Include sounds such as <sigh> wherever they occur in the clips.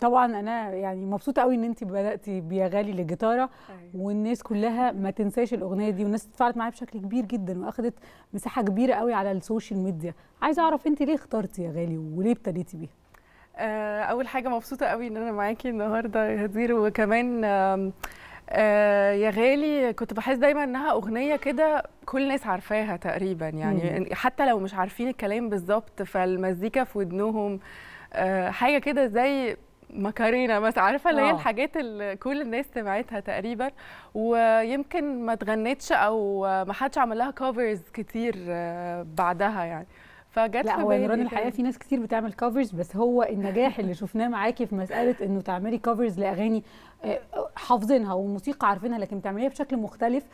طبعا انا يعني مبسوطه قوي ان انت بداتي بيا غالي للجيتاره أيوة. والناس كلها ما تنساش الاغنيه دي والناس اتفاعلت معايا بشكل كبير جدا واخدت مساحه كبيره قوي على السوشيال ميديا عايزه اعرف انت ليه اخترتي يا غالي وليه ابتديتي بيها آه، اول حاجه مبسوطه قوي ان انا معاكي النهارده يا هدير وكمان آه يا غالي كنت بحس دايما انها اغنيه كده كل الناس عارفاها تقريبا يعني مم. حتى لو مش عارفين الكلام بالظبط فالمزيكا في ودنهم آه، حاجه كده زي مكارينا مثلا عارفه اللي هي آه. الحاجات اللي كل الناس سمعتها تقريبا ويمكن ما اتغنتش او ما حدش عمل لها كفرز كتير آه، بعدها يعني فجت لا هو نيران الحقيقه في ناس كتير بتعمل كفرز بس هو النجاح اللي شفناه معاكي في مساله انه تعملي كفرز لاغاني حافظينها والموسيقى عارفينها لكن بتعمليها بشكل مختلف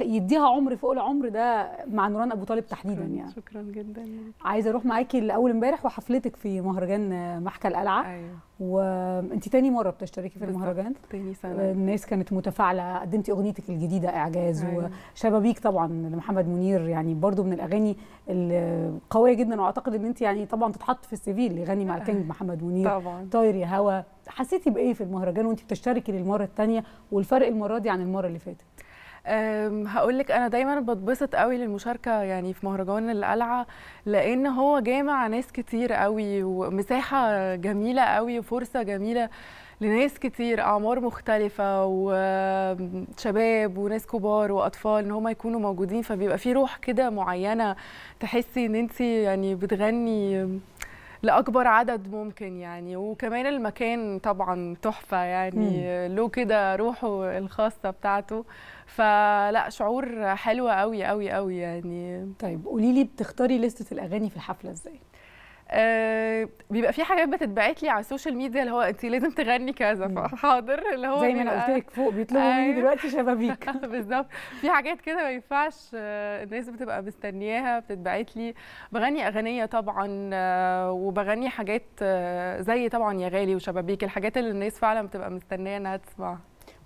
يديها عمر فوق العمر ده مع نوران ابو طالب تحديدا يعني شكرا جدا عايزه اروح معاكي لاول امبارح وحفلتك في مهرجان محكى القلعه ايوه وانت تاني مره بتشتركي في المهرجان تاني سنه آه، الناس كانت متفاعله قدمتي اغنيتك الجديده اعجاز أيوة. وشبابيك طبعا لمحمد منير يعني برضو من الاغاني القويه جدا واعتقد ان انت يعني طبعا تتحط في السي في اللي يغني مع الكينج أه، محمد منير طبعا طاير يا هوا حسيتي بايه في المهرجان وانت بتشتركي للمره الثانيه والفرق المره دي عن المره اللي فاتت هقول لك انا دايما بتبسط قوي للمشاركه يعني في مهرجان القلعه لان هو جامع ناس كتير قوي ومساحه جميله قوي وفرصه جميله لناس كتير اعمار مختلفه وشباب وناس كبار واطفال ان هم يكونوا موجودين فبيبقى في روح كده معينه تحسي ان انت يعني بتغني لاكبر عدد ممكن يعني وكمان المكان طبعا تحفه يعني مم. له كده روحه الخاصه بتاعته فلا شعور حلو قوي قوي قوي يعني طيب قولي لي بتختاري لستة الاغاني في الحفله ازاي آه بيبقى في حاجات بتتبعت لي على السوشيال ميديا اللي هو انت لازم تغني كذا فحاضر اللي هو زي ما انا قلت لك فوق بيطلبوا آه مني أيوه. دلوقتي شبابيك <laughs> بالظبط في حاجات كده ما ينفعش آه الناس بتبقى مستنياها بتتبعت لي بغني اغنيه طبعا آه وبغني حاجات آه زي طبعا يا غالي وشبابيك الحاجات اللي الناس فعلا بتبقى مستنيه انها تسمعها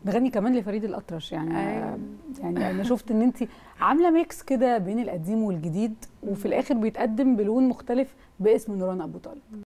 بغني كمان لفريد الاطرش يعني أيوة. يعني انا شفت ان انت عامله ميكس كده بين القديم والجديد وفي الاخر بيتقدم بلون مختلف باسم نوران ابو طالب